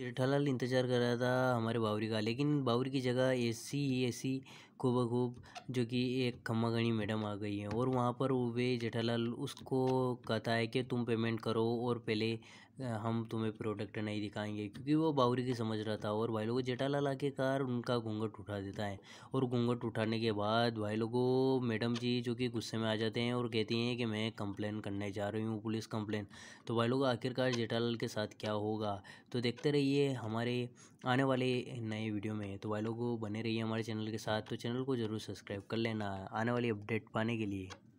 जेठालाल इंतज़ार कर रहा था हमारे बावरी का लेकिन बावरी की जगह ऐसी ही ऐसी खूब खूब जो कि एक खम्मागणी मैडम आ गई है और वहाँ पर वे जेठालाल उसको कहता है कि तुम पेमेंट करो और पहले हम तुम्हें प्रोडक्ट नहीं दिखाएंगे क्योंकि वो बावरी की समझ रहा था और भाई लोगों जेठालाल आके कार उनका घूंघट उठा देता है और घूंघट उठाने के बाद भाई लोगों मैडम जी जो कि गुस्से में आ जाते हैं और कहती हैं कि मैं कंप्लेन करने जा रही हूँ पुलिस कंप्लेन तो भाई लोग आखिरकार जेठालाल के साथ क्या होगा तो देखते रहिए लिए हमारे आने वाले नए वीडियो में तो वाई लोगों बने रहिए हमारे चैनल के साथ तो चैनल को ज़रूर सब्सक्राइब कर लेना आने वाली अपडेट पाने के लिए